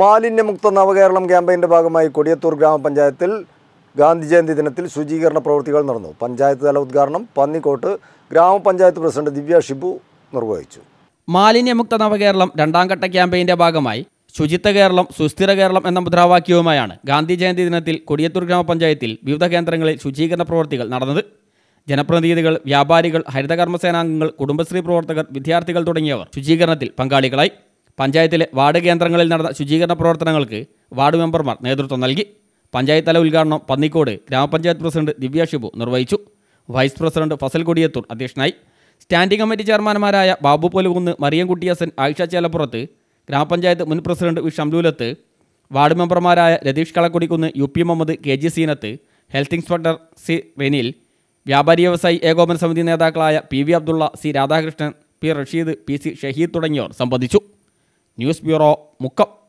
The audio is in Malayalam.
മാലിന്യമുക്ത നവകേരളം ക്യാമ്പയിൻ്റെ ഭാഗമായി കൊടിയത്തൂർ ഗ്രാമപഞ്ചായത്തിൽ ഗാന്ധി ജയന്തി ദിനത്തിൽ ശുചീകരണ പ്രവൃത്തികൾ നടന്നു പഞ്ചായത്ത് തല ഉദ്ഘാടനം പന്നിക്കോട്ട് ഗ്രാമപഞ്ചായത്ത് പ്രസിഡന്റ് ദിവ്യ ഷിബു നിർവഹിച്ചു മാലിന്യമുക്ത നവകേരളം രണ്ടാംഘട്ട ക്യാമ്പയിൻ്റെ ഭാഗമായി ശുചിത്വ കേരളം സുസ്ഥിര കേരളം എന്ന മുദ്രാവാക്യവുമായാണ് ഗാന്ധി ജയന്തി ദിനത്തിൽ കൊടിയത്തൂർ ഗ്രാമപഞ്ചായത്തിൽ വിവിധ കേന്ദ്രങ്ങളിൽ ശുചീകരണ പ്രവൃത്തികൾ നടന്നത് ജനപ്രതിനിധികൾ വ്യാപാരികൾ ഹരിതകർമ്മസേനാംഗങ്ങൾ കുടുംബശ്രീ പ്രവർത്തകർ വിദ്യാർത്ഥികൾ തുടങ്ങിയവർ ശുചീകരണത്തിൽ പങ്കാളികളായി പഞ്ചായത്തിലെ വാർഡ് കേന്ദ്രങ്ങളിൽ നടന്ന ശുചീകരണ പ്രവർത്തനങ്ങൾക്ക് വാർഡ് മെമ്പർമാർ നേതൃത്വം നൽകി പഞ്ചായത്ത് തല ഉദ്ഘാടനം പന്നിക്കോട് ഗ്രാമപഞ്ചായത്ത് പ്രസിഡന്റ് ദിവ്യ ഷിബു നിർവഹിച്ചു വൈസ് പ്രസിഡന്റ് ഫസൽ കൊടിയത്തൂർ അധ്യക്ഷനായി സ്റ്റാൻഡിംഗ് കമ്മിറ്റി ചെയർമാൻമാരായ ബാബു പൊലുകുന്ന് മറിയംകുട്ടിയസൻ ആയിഷ ചേലപ്പുറത്ത് ഗ്രാമപഞ്ചായത്ത് മുൻ പ്രസിഡന്റ് വി ഷംലൂലത്ത് വാർഡ് മെമ്പർമാരായ Ratheesh Kalakkudikkunnu U P Muhammad K G Seenath health inspector C Renil വ്യാപാരി വ്യവസായി ഏകോപന സമിതി നേതാക്കളായ P V Abdulla C Radhakrishnan P Rasheed P C Shaheed തുടങ്ങിയവർ സംബന്ധിച്ചു ന്യൂസ് ബ്യൂറോ മുക്കം